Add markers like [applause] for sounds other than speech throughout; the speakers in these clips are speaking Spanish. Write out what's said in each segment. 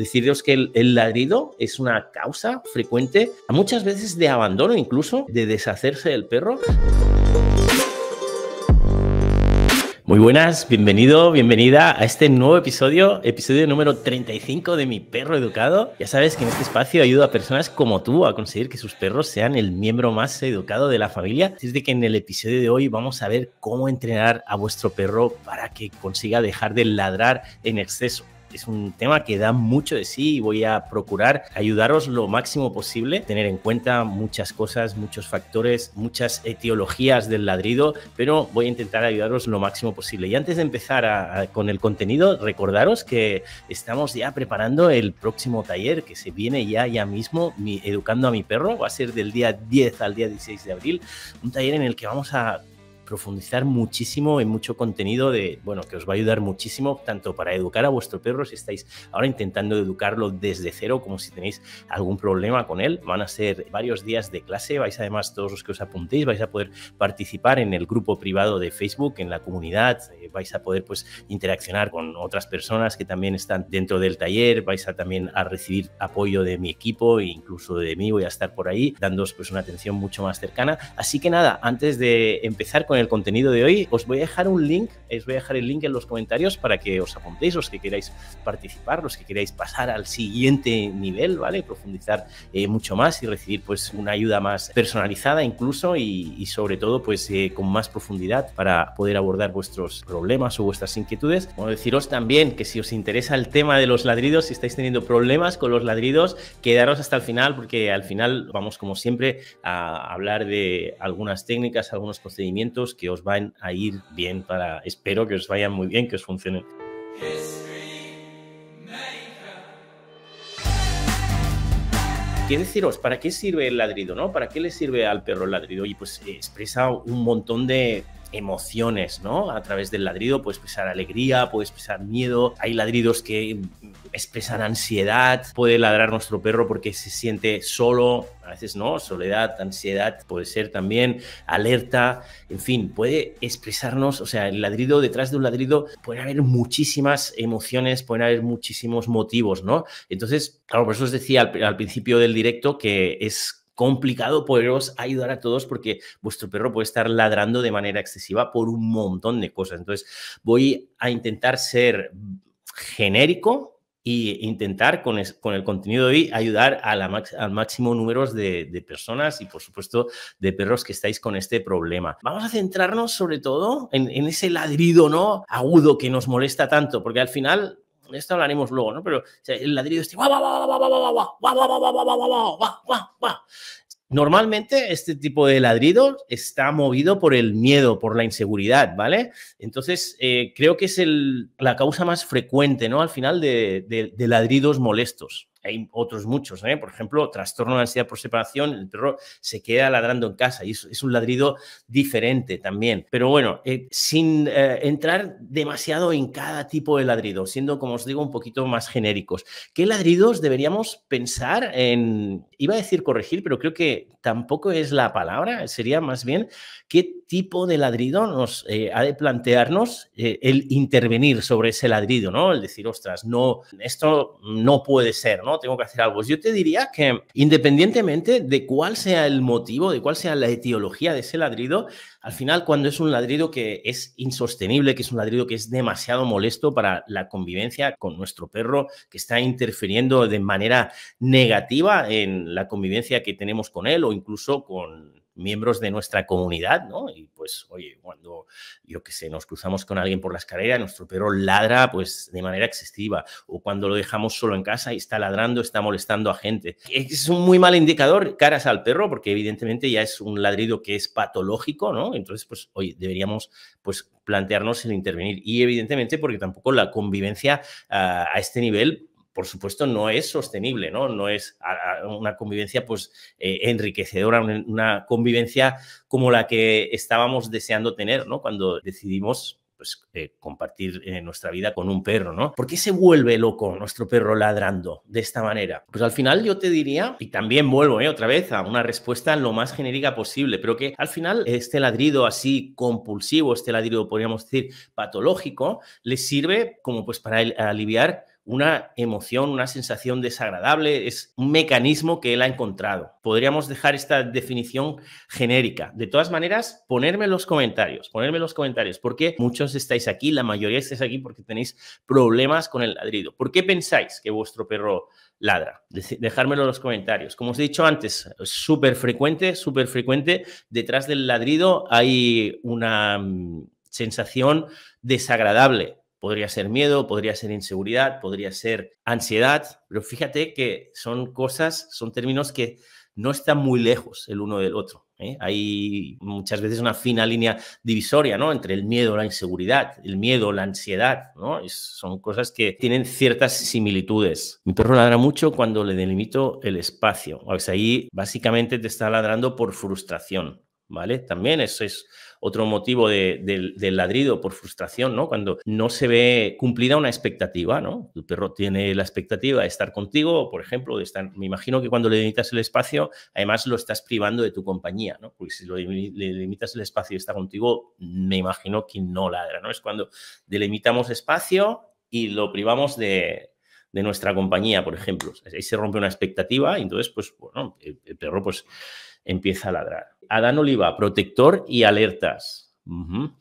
Deciros que el, ladrido es una causa frecuente, muchas veces de abandono incluso, de deshacerse del perro. Muy buenas, bienvenido, bienvenida a este nuevo episodio, episodio número 35 de Mi Perro Educado. Ya sabes que en este espacio ayudo a personas como tú a conseguir que sus perros sean el miembro más educado de la familia. Así de que en el episodio de hoy vamos a ver cómo entrenar a vuestro perro para que consiga dejar de ladrar en exceso es un tema que da mucho de sí y voy a procurar ayudaros lo máximo posible, tener en cuenta muchas cosas, muchos factores, muchas etiologías del ladrido, pero voy a intentar ayudaros lo máximo posible. Y antes de empezar con el contenido, recordaros que estamos ya preparando el próximo taller que se viene ya, ya mismo, Educando a mi perro, va a ser del día 10 al día 16 de abril, un taller en el que vamos a profundizar muchísimo en mucho contenido de, bueno, que os va a ayudar muchísimo tanto para educar a vuestro perro si estáis ahora intentando educarlo desde cero, como si tenéis algún problema con él. Van a ser varios días de clase, vais además todos los que os apuntéis, vais a poder participar en el grupo privado de Facebook, en la comunidad, eh, vais a poder pues interaccionar con otras personas que también están dentro del taller, vais a también a recibir apoyo de mi equipo e incluso de mí, voy a estar por ahí dándoos pues una atención mucho más cercana. Así que nada, antes de empezar con el contenido de hoy, os voy a dejar un link, os voy a dejar el link en los comentarios para que os apuntéis, los que queráis participar, los que queráis pasar al siguiente nivel, ¿vale? Profundizar eh, mucho más y recibir pues una ayuda más personalizada incluso y, sobre todo pues eh, con más profundidad para poder abordar vuestros problemas o vuestras inquietudes. Bueno, deciros también que si os interesa el tema de los ladridos, si estáis teniendo problemas con los ladridos, quedaros hasta el final porque al final vamos como siempre a hablar de algunas técnicas, algunos procedimientos que os van a ir bien para, espero que os vayan muy bien, que os funcionen. quiero deciros, ¿para qué sirve el ladrido? ¿no? ¿Para qué le sirve al perro el ladrido? Y pues eh, expresa un montón de emociones, ¿no? A través del ladrido puede expresar alegría, puede expresar miedo, hay ladridos que expresan ansiedad, puede ladrar nuestro perro porque se siente solo, a veces no, soledad, ansiedad, puede ser también alerta, en fin, puede expresarnos, o sea, el ladrido, detrás de un ladrido puede haber muchísimas emociones, pueden haber muchísimos motivos, ¿no? Entonces, claro, por eso os decía al principio del directo que es complicado poderos ayudar a todos porque vuestro perro puede estar ladrando de manera excesiva por un montón de cosas. Entonces, voy a intentar ser genérico e intentar con, con el contenido de hoy ayudar a al máximo número de, personas y por supuesto de perros que estáis con este problema. Vamos a centrarnos sobre todo en, en ese ladrido ¿no? agudo que nos molesta tanto porque al final esto hablaremos luego, ¿no? Pero el ladrido Normalmente este tipo de ladrido está movido por el miedo, por la inseguridad, ¿vale? Entonces, creo que es la causa más frecuente, ¿no? Al final de ladridos molestos hay otros muchos, ¿eh? por ejemplo, trastorno de ansiedad por separación, el perro se queda ladrando en casa y es, un ladrido diferente también. Pero bueno, eh, sin eh, entrar demasiado en cada tipo de ladrido, siendo, como os digo, un poquito más genéricos. ¿Qué ladridos deberíamos pensar en, iba a decir corregir, pero creo que tampoco es la palabra, sería más bien qué tipo de ladrido nos eh, ha de plantearnos el intervenir sobre ese ladrido, ¿no? El decir, ostras, no, esto no puede ser, ¿no? no, tengo que hacer algo. Pues yo te diría que independientemente de cuál sea el motivo, de cuál sea la etiología de ese ladrido, al final cuando es un ladrido que es insostenible, que es un ladrido que es demasiado molesto para la convivencia con nuestro perro, que está interfiriendo de manera negativa en la convivencia que tenemos con él o incluso con miembros de nuestra comunidad, ¿no? Y pues, oye, cuando yo que sé, nos cruzamos con alguien por la escalera, nuestro perro ladra pues de manera excesiva, o cuando lo dejamos solo en casa y está ladrando, está molestando a gente. Es un muy mal indicador caras al perro porque evidentemente ya es un ladrido que es patológico, ¿no? Entonces, pues, oye, deberíamos pues plantearnos el intervenir y evidentemente porque tampoco la convivencia ah, a este nivel por supuesto, no es sostenible, ¿no? No es una convivencia pues, eh, enriquecedora, una convivencia como la que estábamos deseando tener, ¿no? Cuando decidimos pues, eh, compartir eh, nuestra vida con un perro, ¿no? ¿Por qué se vuelve loco nuestro perro ladrando de esta manera? Pues al final yo te diría, y también vuelvo eh, otra vez a una respuesta lo más genérica posible, pero que al final este ladrido así compulsivo, este ladrido podríamos decir patológico, le sirve como pues para aliviar una emoción, una sensación desagradable, es un mecanismo que él ha encontrado. Podríamos dejar esta definición genérica. De todas maneras, ponerme los comentarios, ponerme los comentarios, porque muchos estáis aquí, la mayoría estáis aquí porque tenéis problemas con el ladrido. ¿Por qué pensáis que vuestro perro ladra. Dejármelo en los comentarios. Como os he dicho antes, súper frecuente, súper frecuente. Detrás del ladrido hay una mm, sensación desagradable. Podría ser miedo, podría ser inseguridad, podría ser ansiedad, pero fíjate que son cosas, son términos que no están muy lejos el uno del otro. ¿eh? Hay muchas veces una fina línea divisoria ¿no? entre el miedo, la inseguridad, el miedo, la ansiedad. ¿no? son cosas que tienen ciertas similitudes. Mi perro ladra mucho cuando le delimito el espacio. O sea, ahí básicamente te está ladrando por frustración. ¿Vale? También eso es otro motivo del ladrido por frustración, ¿no? Cuando no se ve cumplida una expectativa, ¿no? Tu perro tiene la expectativa de estar contigo, por ejemplo, de estar, me imagino que cuando le limitas el espacio, además lo estás privando de tu compañía, ¿no? Porque si le limitas el espacio y está contigo, me imagino que no ladra, ¿no? Es cuando delimitamos espacio y lo privamos de, nuestra compañía, por ejemplo. Ahí se rompe una expectativa y entonces, pues, bueno, el perro, pues, empieza a ladrar. Adán Oliva, protector y alertas.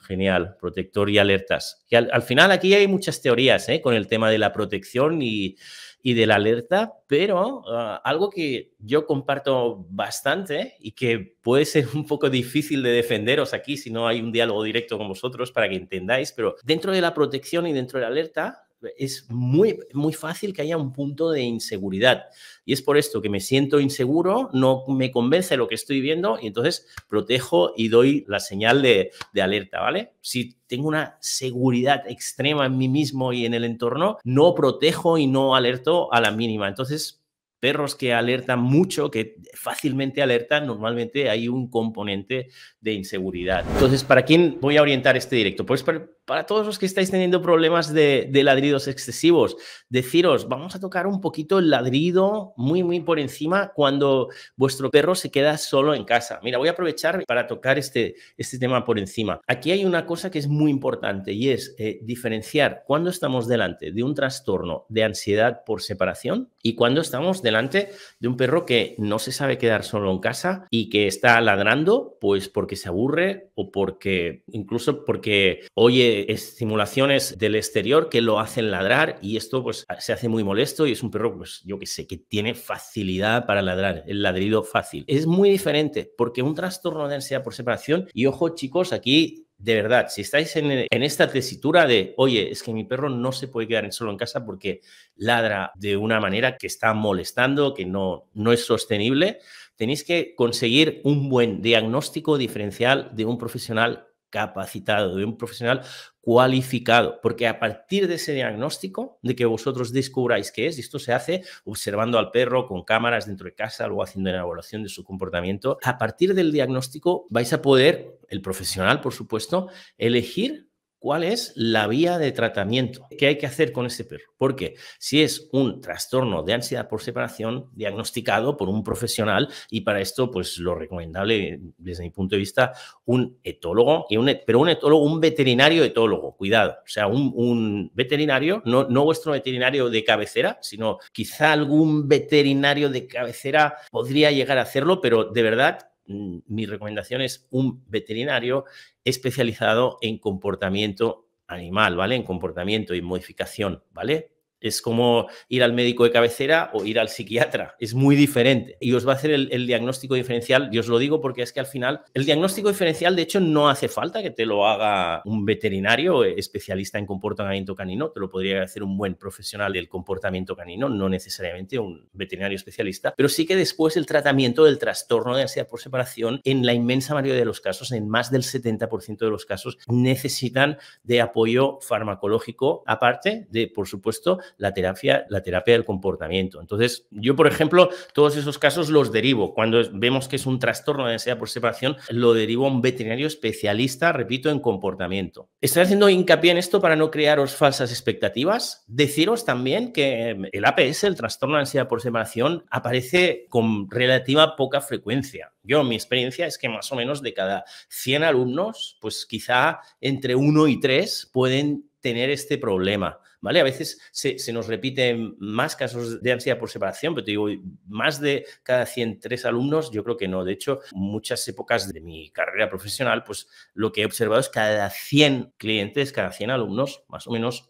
genial, protector y alertas. al, final aquí hay muchas teorías ¿eh? con el tema de la protección y, y de la alerta, pero ah, algo que yo comparto bastante y que puede ser un poco difícil de defenderos aquí si no hay un diálogo directo con vosotros para que entendáis, pero dentro de la protección y dentro de la alerta es muy, muy fácil que haya un punto de inseguridad. Y es por esto que me siento inseguro, no me convence lo que estoy viendo y entonces protejo y doy la señal de, de alerta, ¿vale? Si tengo una seguridad extrema en mí mismo y en el entorno, no protejo y no alerto a la mínima. Entonces, perros que alertan mucho, que fácilmente alertan, normalmente hay un componente de inseguridad. Entonces, ¿para quién voy a orientar este directo? Pues para, para todos los que estáis teniendo problemas de, ladridos excesivos, deciros, vamos a tocar un poquito el ladrido muy, muy por encima cuando vuestro perro se queda solo en casa. Mira, voy a aprovechar para tocar este, este tema por encima. Aquí hay una cosa que es muy importante y es eh, diferenciar cuando estamos delante de un trastorno de ansiedad por separación y cuando estamos delante de un perro que no se sabe quedar solo en casa y que está ladrando, pues porque se aburre o porque incluso porque oye eh, estimulaciones del exterior que lo hacen ladrar y esto pues se hace muy molesto y es un perro pues yo que sé, que tiene facilidad para ladrar, el ladrido fácil. Es muy diferente porque un trastorno de ansiedad por separación y ojo chicos, aquí de verdad, si estáis en, esta tesitura de, oye, es que mi perro no se puede quedar solo en casa porque ladra de una manera que está molestando, que no, no es sostenible, tenéis que conseguir un buen diagnóstico diferencial de un profesional capacitado, de un profesional cualificado, porque a partir de ese diagnóstico, de que vosotros descubráis qué es, y esto se hace observando al perro con cámaras dentro de casa, luego haciendo una evaluación de su comportamiento, a partir del diagnóstico vais a poder, el profesional por supuesto, elegir cuál es la vía de tratamiento, qué hay que hacer con ese perro. Porque si es un trastorno de ansiedad por separación diagnosticado por un profesional, y para esto, pues lo recomendable desde mi punto de vista, un etólogo, y un, e, pero un etólogo, un veterinario etólogo, cuidado, o sea, un, veterinario, no, no vuestro veterinario de cabecera, sino quizá algún veterinario de cabecera podría llegar a hacerlo, pero de verdad Mm, mi recomendación es un veterinario especializado en comportamiento animal, ¿vale? En comportamiento y modificación, ¿vale? Es como ir al médico de cabecera o ir al psiquiatra. Es muy diferente. Y os va a hacer el, diagnóstico diferencial. Y os lo digo porque es que al final el diagnóstico diferencial, de hecho, no hace falta que te lo haga un veterinario especialista en comportamiento canino. Te lo podría hacer un buen profesional del comportamiento canino, no necesariamente un veterinario especialista. Pero sí que después el tratamiento del trastorno de ansiedad por separación, en la inmensa mayoría de los casos, en más del 70% de los casos, necesitan de apoyo farmacológico, aparte de, por supuesto, la terapia, la terapia del comportamiento. Entonces, yo, por ejemplo, todos esos casos los derivo. Cuando vemos que es un trastorno de ansiedad por separación, lo derivo a un veterinario especialista, repito, en comportamiento. Estoy haciendo hincapié en esto para no crearos falsas expectativas. Deciros también que em, el APS, el trastorno de ansiedad por separación, aparece con relativa poca frecuencia. Yo, mi experiencia es que más o menos de cada 100 alumnos, pues quizá entre uno y tres pueden tener este problema. ¿vale? A veces se, nos repiten más casos de ansiedad por separación, pero te digo, más de cada 103 alumnos, yo creo que no. De hecho, muchas épocas de mi carrera profesional, pues lo que he observado es cada 100 clientes, cada 100 alumnos, más o menos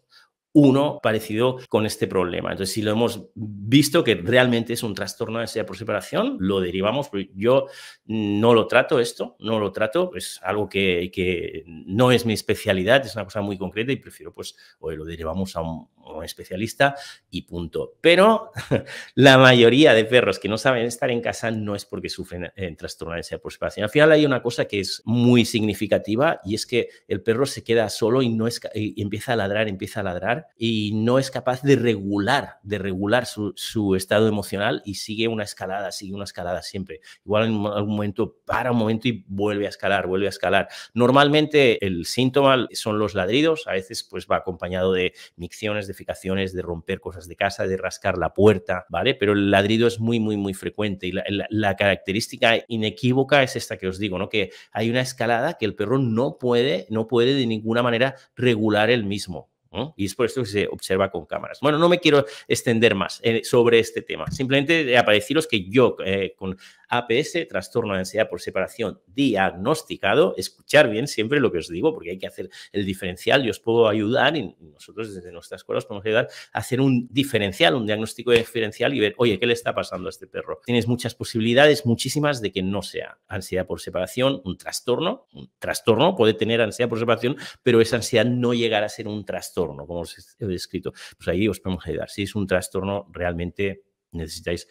uno parecido con este problema. Entonces, si lo hemos visto que realmente es un trastorno de ansiedad por separación, lo derivamos. Yo no lo trato esto, no lo trato, es algo que, no es mi especialidad, es una cosa muy concreta y prefiero, pues, lo derivamos a un, especialista y punto. Pero [laughs] la mayoría de perros que no saben estar en casa no es porque sufren en eh, trastorno de ansiedad por separación. Al final hay una cosa que es muy significativa y es que el perro se queda solo y, no es, y empieza a ladrar, empieza a ladrar y no es capaz de regular, de regular su, estado emocional y sigue una escalada, sigue una escalada siempre. Igual en algún momento para un momento y vuelve a escalar, vuelve a escalar. Normalmente el síntoma son los ladridos, a veces pues va acompañado de micciones, de ficaciones, de romper cosas de casa, de rascar la puerta, ¿vale? Pero el ladrido es muy, muy, muy frecuente y la, característica inequívoca es esta que os digo, ¿no? Que hay una escalada que el perro no puede, no puede de ninguna manera regular el mismo. Y es por esto que se observa con cámaras. Bueno, no me quiero extender más eh, sobre este tema. Simplemente eh, para deciros que yo eh, con APS, trastorno de ansiedad por separación diagnosticado, escuchar bien siempre lo que os digo, porque hay que hacer el diferencial. y os puedo ayudar y nosotros desde nuestras escuelas podemos ayudar a hacer un diferencial, un diagnóstico diferencial y ver, oye, ¿qué le está pasando a este perro? Tienes muchas posibilidades, muchísimas, de que no sea ansiedad por separación, un trastorno. Un trastorno puede tener ansiedad por separación, pero esa ansiedad no llegará a ser un trastorno trastorno, como os he descrito. Pues ahí os podemos ayudar. Si es un trastorno, realmente necesitáis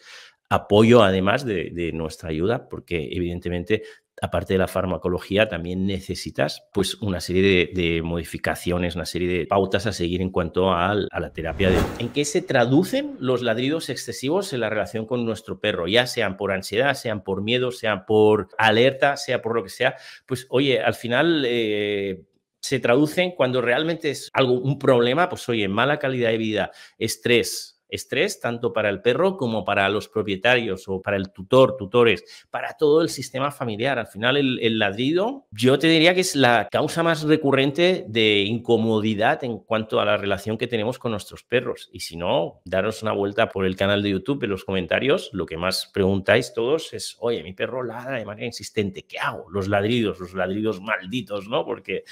apoyo, además de, nuestra ayuda, porque evidentemente aparte de la farmacología, también necesitas pues, una serie de, modificaciones, una serie de pautas a seguir en cuanto a, la terapia. De... ¿En qué se traducen los ladridos excesivos en la relación con nuestro perro? Ya sean por ansiedad, sean por miedo, sean por alerta, sea por lo que sea. Pues oye, al final... Eh, se traducen cuando realmente es algo, un problema, pues oye, mala calidad de vida, estrés, estrés tanto para el perro como para los propietarios o para el tutor, tutores, para todo el sistema familiar. Al final el, ladrido yo te diría que es la causa más recurrente de incomodidad en cuanto a la relación que tenemos con nuestros perros. Y si no, daros una vuelta por el canal de YouTube en los comentarios. Lo que más preguntáis todos es, oye, mi perro ladra de manera insistente, ¿qué hago? Los ladridos, los ladridos malditos, ¿no? Porque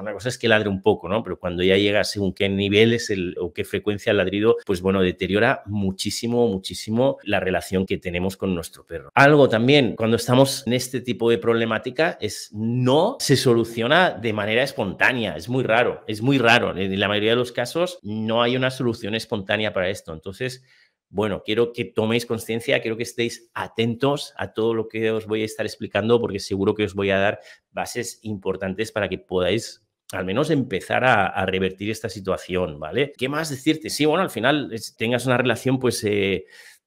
una cosa es que ladre un poco, ¿no? Pero cuando ya llega según qué niveles el, o qué frecuencia el ladrido, pues bueno, detecta muchísimo, muchísimo la relación que tenemos con nuestro perro. Algo también, cuando estamos en este tipo de problemática, es no se soluciona de manera espontánea. Es muy raro, es muy raro. En la mayoría de los casos no hay una solución espontánea para esto. Entonces, bueno, quiero que toméis conciencia, quiero que estéis atentos a todo lo que os voy a estar explicando porque seguro que os voy a dar bases importantes para que podáis al menos empezar a, revertir esta situación, ¿vale? ¿Qué más decirte? Sí, bueno, al final tengas una relación, pues, eh,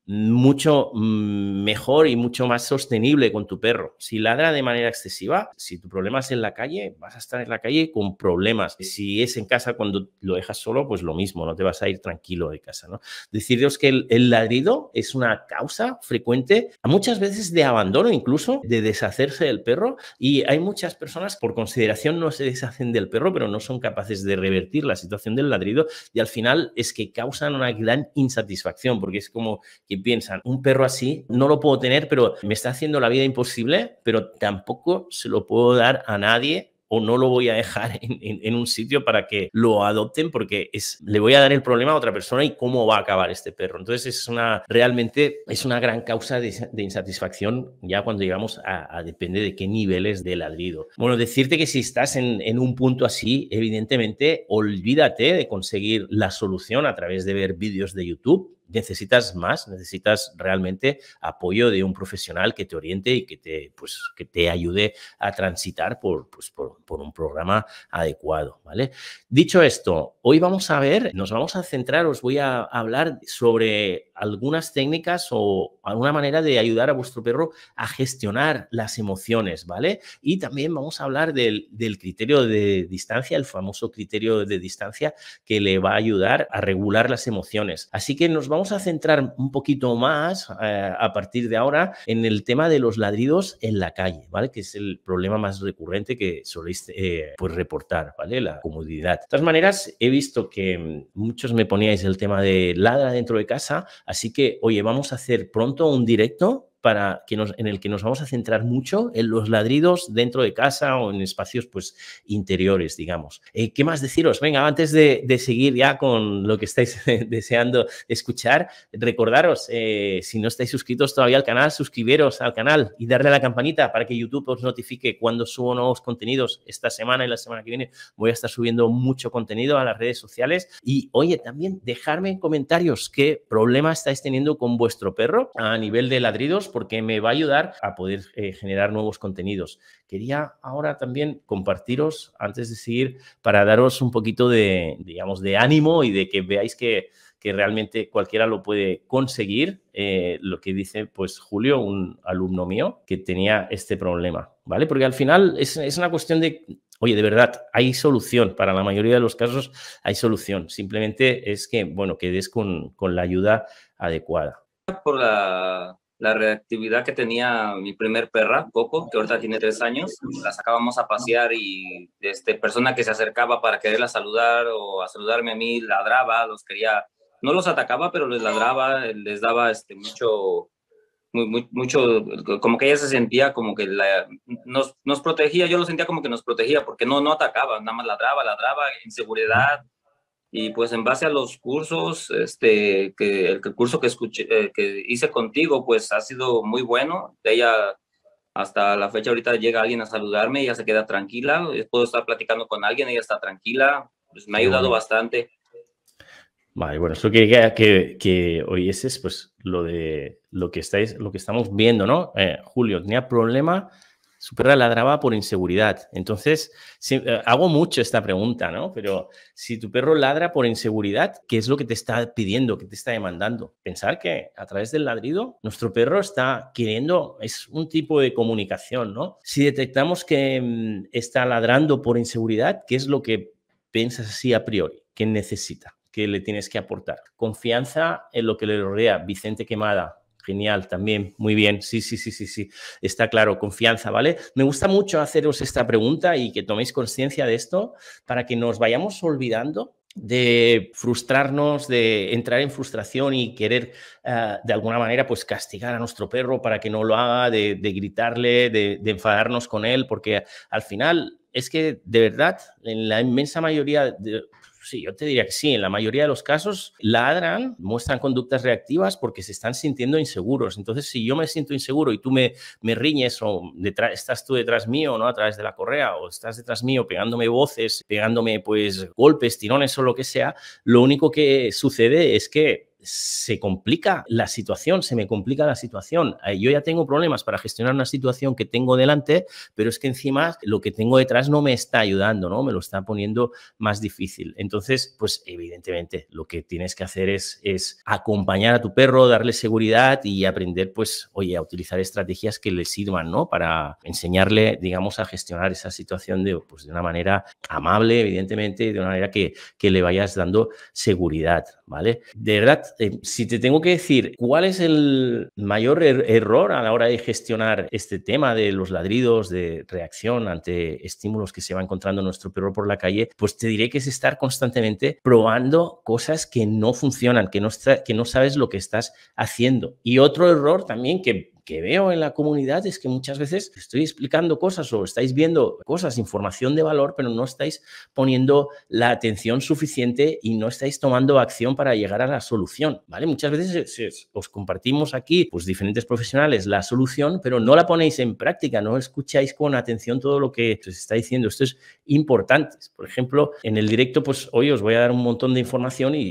mucho mm, mejor y mucho más sostenible con tu perro. Si ladra de manera excesiva, si tu problema es en la calle, vas a estar en la calle con problemas. Si es en casa cuando lo dejas solo, pues lo mismo, no te vas a ir tranquilo de casa. ¿no? Deciros que el, el ladrido es una causa frecuente, muchas veces de abandono incluso, de deshacerse del perro. Y hay muchas personas por consideración no se deshacen del perro, pero no son capaces de revertir la situación del ladrido y al final es que causan una gran insatisfacción porque es como que piensan, un perro así no lo puedo tener, pero me está haciendo la vida imposible, pero tampoco se lo puedo dar a nadie o no lo voy a dejar en, un sitio para que lo adopten porque es, le voy a dar el problema a otra persona y cómo va a acabar este perro. Entonces es una, realmente es una gran causa de, insatisfacción ya cuando llegamos a, depende de qué niveles de ladrido. Bueno, decirte que si estás en, en, un punto así, evidentemente olvídate de conseguir la solución a través de ver vídeos de YouTube necesitas más, necesitas realmente apoyo de un profesional que te oriente y que te, pues, que te ayude a transitar por, pues, por, un programa adecuado, ¿vale? Dicho esto, hoy vamos a ver, nos vamos a centrar, os voy a hablar sobre algunas técnicas o alguna manera de ayudar a vuestro perro a gestionar las emociones, ¿vale? Y también vamos a hablar del, del criterio de distancia, el famoso criterio de distancia que le va a ayudar a regular las emociones. Así que nos vamos vamos a centrar un poquito más eh, a partir de ahora en el tema de los ladridos en la calle, ¿vale? Que es el problema más recurrente que soléis eh, pues reportar, ¿vale? La comodidad. De todas maneras, he visto que muchos me poníais el tema de ladra dentro de casa, así que, oye, vamos a hacer pronto un directo para que nos, en el que nos vamos a centrar mucho en los ladridos dentro de casa o en espacios pues, interiores, digamos. Eh, ¿Qué más deciros? Venga, antes de, seguir ya con lo que estáis [laughs] deseando escuchar, recordaros, eh, si no estáis suscritos todavía al canal, suscribiros al canal y darle a la campanita para que YouTube os notifique cuando subo nuevos contenidos. Esta semana y la semana que viene voy a estar subiendo mucho contenido a las redes sociales. Y oye, también dejarme en comentarios qué problema estáis teniendo con vuestro perro a nivel de ladridos porque me va a ayudar a poder eh, generar nuevos contenidos. Quería ahora también compartiros, antes de seguir, para daros un poquito de, digamos, de ánimo y de que veáis que, realmente cualquiera lo puede conseguir, eh, lo que dice pues Julio, un alumno mío, que tenía este problema, ¿vale? Porque al final es, una cuestión de Oye, de verdad, hay solución. Para la mayoría de los casos hay solución. Simplemente es que, bueno, quedes con, con la ayuda adecuada. Por la la reactividad que tenía mi primer perra, Coco, que ahorita tiene tres años, la sacábamos a pasear y este, persona que se acercaba para quererla saludar o a saludarme a mí, ladraba, los quería, no los atacaba, pero les ladraba, les daba este, mucho, muy, mucho, como que ella se sentía como que la, nos, nos protegía, yo lo sentía como que nos protegía, porque no, no atacaba, nada más ladraba, ladraba, inseguridad, y pues en base a los cursos, este, que el curso que, escuché, eh, que hice contigo, pues ha sido muy bueno. Ella hasta la fecha ahorita llega alguien a saludarme, ella se queda tranquila, puedo estar platicando con alguien, ella está tranquila, pues me ha ayudado bastante. Vale, bueno, eso que hoy que, pues lo de lo que estáis, lo que estamos viendo, ¿no? Eh, Julio tenía problema su perra ladraba por inseguridad. Entonces, eh, hago mucho esta pregunta, ¿no? Pero si tu perro ladra por inseguridad, ¿qué es lo que te está pidiendo, qué te está demandando? Pensar que a través del ladrido, nuestro perro está queriendo, es un tipo de comunicación, ¿no? Si detectamos que mm, está ladrando por inseguridad, ¿qué es lo que piensas así a priori? ¿Qué necesita? ¿Qué le tienes que aportar? Confianza en lo que le rodea. Vicente Quemada, Genial, también, muy bien, sí, sí, sí, sí, sí, está claro, confianza, ¿vale? Me gusta mucho haceros esta pregunta y que toméis conciencia de esto para que nos vayamos olvidando de frustrarnos, de entrar en frustración y querer eh, de alguna manera pues castigar a nuestro perro para que no lo haga, de, gritarle, de, de enfadarnos con él, porque al final es que de verdad en la inmensa mayoría de, Sí, yo te diría que sí, en la mayoría de los casos ladran, muestran conductas reactivas porque se están sintiendo inseguros. Entonces, si yo me siento inseguro y tú me, me riñes o estás tú detrás mío, ¿no? A través de la correa o estás detrás mío pegándome voces, pegándome pues golpes, tirones o lo que sea, lo único que sucede es que se complica la situación, se me complica la situación. Eh, yo ya tengo problemas para gestionar una situación que tengo delante, pero es que encima lo que tengo detrás no me está ayudando, ¿no? Me lo está poniendo más difícil. Entonces, pues evidentemente lo que tienes que hacer es, acompañar a tu perro, darle seguridad y aprender, pues, oye, a utilizar estrategias que le sirvan, ¿no? Para enseñarle, digamos, a gestionar esa situación de, pues, de una manera amable, evidentemente, de una manera que, que le vayas dando seguridad, ¿vale? De verdad, eh, si te tengo que decir cuál es el mayor er-, error a la hora de gestionar este tema de los ladridos, de reacción ante estímulos que se va encontrando nuestro perro por la calle, pues te diré que es estar constantemente probando cosas que no funcionan, que no sabes lo que estás haciendo. Y otro error también que que veo en la comunidad es que muchas veces estoy explicando cosas o estáis viendo cosas, información de valor, pero no estáis poniendo la atención suficiente y no estáis tomando acción para llegar a la solución, ¿vale? Muchas veces os compartimos aquí, pues diferentes profesionales, la solución, pero no la ponéis en práctica, no escucháis con atención todo lo que os está diciendo. Esto es importante. Por ejemplo, en el directo, pues hoy os voy a dar un montón de información y,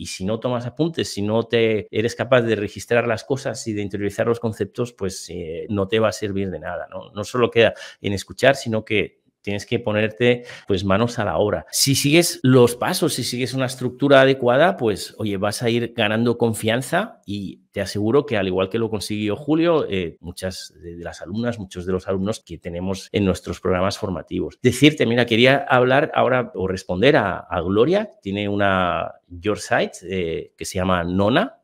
y si no tomas apuntes, si no te eres capaz de registrar las cosas y de interiorizar los conceptos, pues eh, no te va a servir de nada, ¿no? No solo queda en escuchar, sino que tienes que ponerte pues manos a la obra. Si sigues los pasos, si sigues una estructura adecuada, pues oye, vas a ir ganando confianza y te aseguro que al igual que lo consiguió Julio, eh, muchas de las alumnas, muchos de los alumnos que tenemos en nuestros programas formativos. Decirte, mira, quería hablar ahora o responder a, Gloria, tiene una Your Site eh, que se llama Nona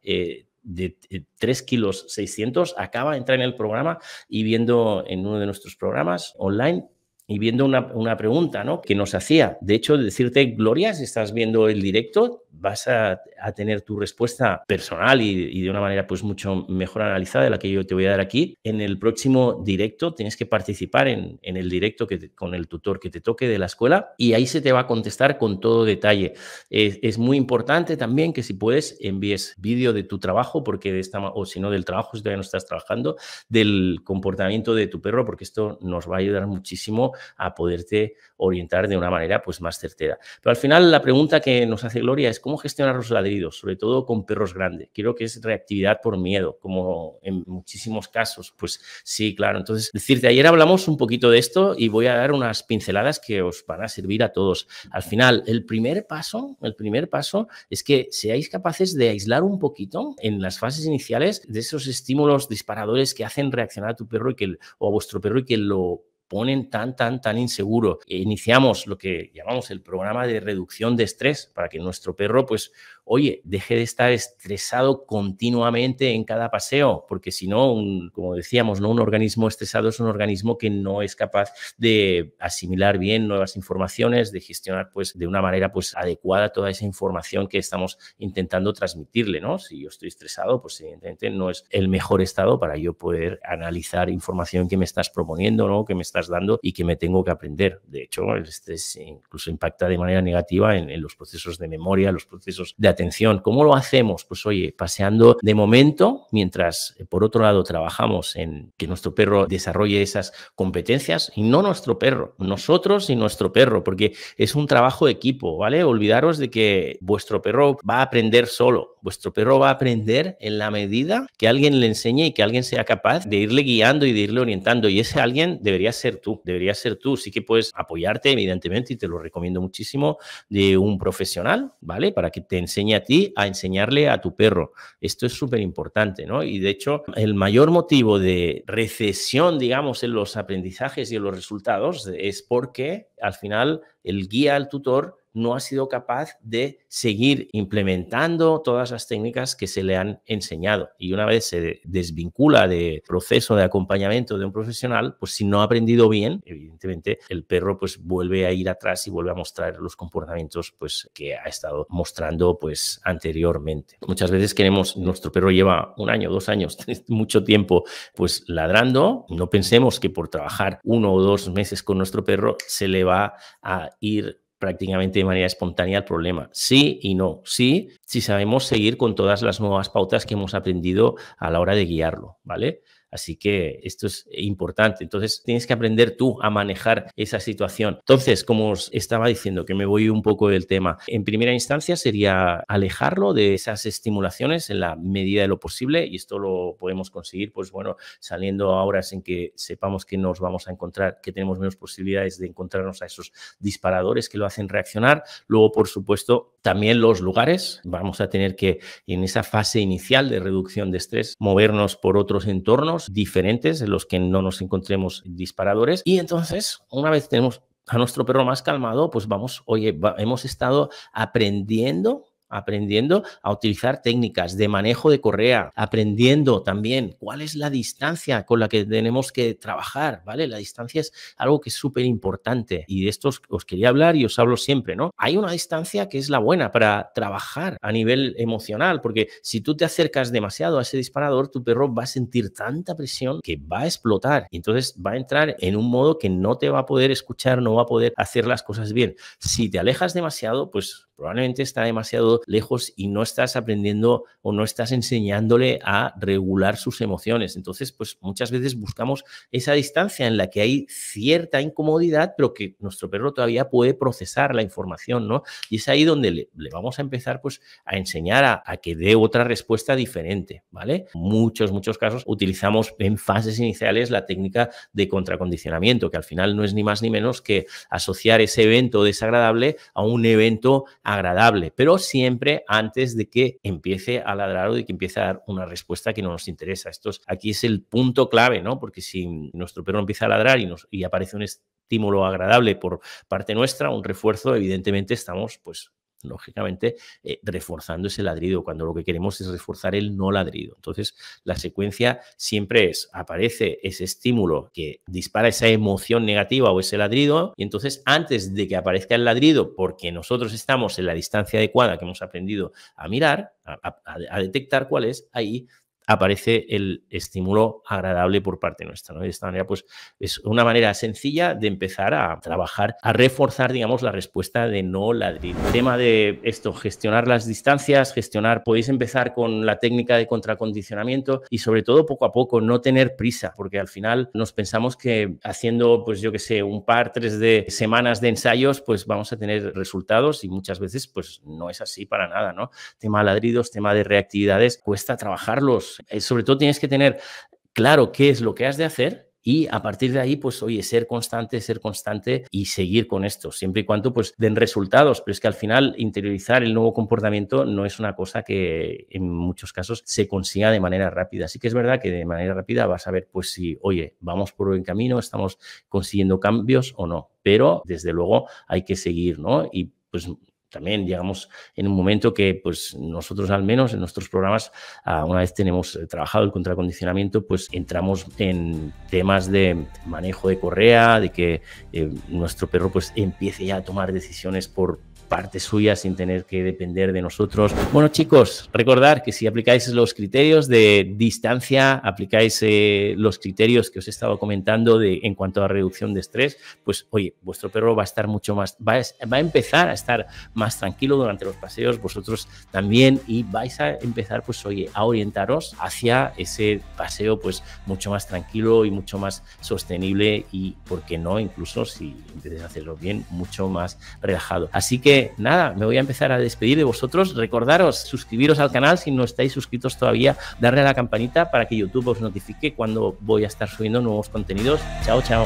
de 3 eh, kilos 600 acaba de entrar en el programa y viendo en uno de nuestros programas online y viendo una, una, pregunta ¿no? que nos hacía. De hecho, decirte, Gloria, si estás viendo el directo, vas a, a tener tu respuesta personal y, y, de una manera pues mucho mejor analizada de la que yo te voy a dar aquí. En el próximo directo tienes que participar en, en el directo que con el tutor que te toque de la escuela y ahí se te va a contestar con todo detalle. Es, muy importante también que si puedes envíes vídeo de tu trabajo, porque de esta, o si no del trabajo, si todavía no estás trabajando, del comportamiento de tu perro, porque esto nos va a ayudar muchísimo a poderte orientar de una manera pues más certera. Pero al final la pregunta que nos hace Gloria es cómo gestionar los ladridos, sobre todo con perros grandes. Creo que es reactividad por miedo, como en muchísimos casos. Pues sí, claro. Entonces, decirte, ayer hablamos un poquito de esto y voy a dar unas pinceladas que os van a servir a todos. Al final, el primer paso, el primer paso es que seáis capaces de aislar un poquito en las fases iniciales de esos estímulos disparadores que hacen reaccionar a tu perro y que, o a vuestro perro y que lo ponen tan, tan, tan inseguro. Eh, iniciamos lo que llamamos el programa de reducción de estrés para que nuestro perro pues oye, deje de estar estresado continuamente en cada paseo, porque si no, como decíamos, ¿no? un organismo estresado es un organismo que no es capaz de asimilar bien nuevas informaciones, de gestionar pues, de una manera pues, adecuada toda esa información que estamos intentando transmitirle. ¿no? Si yo estoy estresado, pues evidentemente no es el mejor estado para yo poder analizar información que me estás proponiendo, ¿no? que me estás dando y que me tengo que aprender. De hecho, el estrés incluso impacta de manera negativa en, en los procesos de memoria, los procesos de atención. ¿Cómo lo hacemos? Pues oye, paseando de momento, mientras eh, por otro lado trabajamos en que nuestro perro desarrolle esas competencias y no nuestro perro, nosotros y nuestro perro, porque es un trabajo de equipo, ¿vale? Olvidaros de que vuestro perro va a aprender solo, vuestro perro va a aprender en la medida que alguien le enseñe y que alguien sea capaz de irle guiando y de irle orientando y ese alguien debería ser tú, debería ser tú, sí que puedes apoyarte evidentemente y te lo recomiendo muchísimo de un profesional, ¿vale? Para que te enseñe a ti a enseñarle a tu perro. Esto es súper importante, ¿no? Y de hecho, el mayor motivo de recesión, digamos, en los aprendizajes y en los resultados es porque al final el guía, el tutor, no ha sido capaz de seguir implementando todas las técnicas que se le han enseñado. Y una vez se desvincula de proceso de acompañamiento de un profesional, pues si no ha aprendido bien, evidentemente el perro pues vuelve a ir atrás y vuelve a mostrar los comportamientos pues que ha estado mostrando pues anteriormente. Muchas veces queremos, nuestro perro lleva un año, dos años, [laughs] mucho tiempo pues ladrando, no pensemos que por trabajar uno o dos meses con nuestro perro se le va a ir prácticamente de manera espontánea el problema. Sí y no. Sí, si sabemos seguir con todas las nuevas pautas que hemos aprendido a la hora de guiarlo, ¿vale? Así que esto es importante. Entonces tienes que aprender tú a manejar esa situación. Entonces, como os estaba diciendo, que me voy un poco del tema, en primera instancia sería alejarlo de esas estimulaciones en la medida de lo posible y esto lo podemos conseguir, pues bueno, saliendo a horas en que sepamos que nos vamos a encontrar, que tenemos menos posibilidades de encontrarnos a esos disparadores que lo hacen reaccionar. Luego, por supuesto, también los lugares. Vamos a tener que, en esa fase inicial de reducción de estrés, movernos por otros entornos diferentes en los que no nos encontremos disparadores. Y entonces, una vez tenemos a nuestro perro más calmado, pues vamos, oye, hemos estado aprendiendo aprendiendo a utilizar técnicas de manejo de correa, aprendiendo también cuál es la distancia con la que tenemos que trabajar, ¿vale? La distancia es algo que es súper importante y de esto os quería hablar y os hablo siempre, ¿no? Hay una distancia que es la buena para trabajar a nivel emocional, porque si tú te acercas demasiado a ese disparador, tu perro va a sentir tanta presión que va a explotar y entonces va a entrar en un modo que no te va a poder escuchar, no va a poder hacer las cosas bien. Si te alejas demasiado, pues probablemente está demasiado lejos y no estás aprendiendo o no estás enseñándole a regular sus emociones. Entonces, pues muchas veces buscamos esa distancia en la que hay cierta incomodidad, pero que nuestro perro todavía puede procesar la información, ¿no? Y es ahí donde le, vamos a empezar pues a enseñar a, a, que dé otra respuesta diferente, ¿vale? Muchos, muchos casos utilizamos en fases iniciales la técnica de contracondicionamiento, que al final no es ni más ni menos que asociar ese evento desagradable a un evento agradable, pero siempre antes de que empiece a ladrar o de que empiece a dar una respuesta que no nos interesa. Esto aquí es el punto clave, ¿no? Porque si nuestro perro empieza a ladrar y, nos, y aparece un estímulo agradable por parte nuestra, un refuerzo, evidentemente estamos pues lógicamente eh, reforzando ese ladrido, cuando lo que queremos es reforzar el no ladrido. Entonces, la secuencia siempre es, aparece ese estímulo que dispara esa emoción negativa o ese ladrido, y entonces antes de que aparezca el ladrido, porque nosotros estamos en la distancia adecuada que hemos aprendido a mirar, a detectar cuál es, ahí aparece el estímulo agradable por parte nuestra. ¿no? De esta manera, pues es una manera sencilla de empezar a trabajar, a reforzar, digamos, la respuesta de no ladrir. tema de esto, gestionar las distancias, gestionar, podéis empezar con la técnica de contracondicionamiento y sobre todo poco a poco, no tener prisa, porque al final nos pensamos que haciendo, pues yo que sé, un par, tres de semanas de ensayos, pues vamos a tener resultados y muchas veces pues no es así para nada, ¿no? Tema ladridos, tema de reactividades, cuesta trabajarlos pues, eh, sobre todo tienes que tener claro qué es lo que has de hacer y a partir de ahí, pues oye, ser constante, ser constante y seguir con esto, siempre y cuando pues den resultados, pero es que al final interiorizar el nuevo comportamiento no es una cosa que en muchos casos se consiga de manera rápida. Así que es verdad que de manera rápida vas a ver pues si, oye, vamos por buen camino, estamos consiguiendo cambios o no, pero desde luego hay que seguir, ¿no? Y pues también llegamos en un momento que pues nosotros al menos en nuestros programas ah, una vez tenemos eh, trabajado el contracondicionamiento pues entramos en temas de manejo de correa de que eh, nuestro perro pues empiece ya a tomar decisiones por parte suya sin tener que depender de nosotros. Bueno, chicos, recordar que si aplicáis los criterios de distancia, aplicáis eh, los criterios que os he estado comentando de, en cuanto a reducción de estrés, pues oye, vuestro perro va a estar mucho más, va a, empezar a estar más tranquilo durante los paseos, vosotros también, y vais a empezar, pues oye, a orientaros hacia ese paseo, pues mucho más tranquilo y mucho más sostenible y, ¿por qué no? Incluso si empezáis a hacerlo bien, mucho más relajado. Así que nada, me voy a empezar a despedir de vosotros. Recordaros, suscribiros al canal si no estáis suscritos todavía, darle a la campanita para que YouTube os notifique cuando voy a estar subiendo nuevos contenidos. Chao, chao.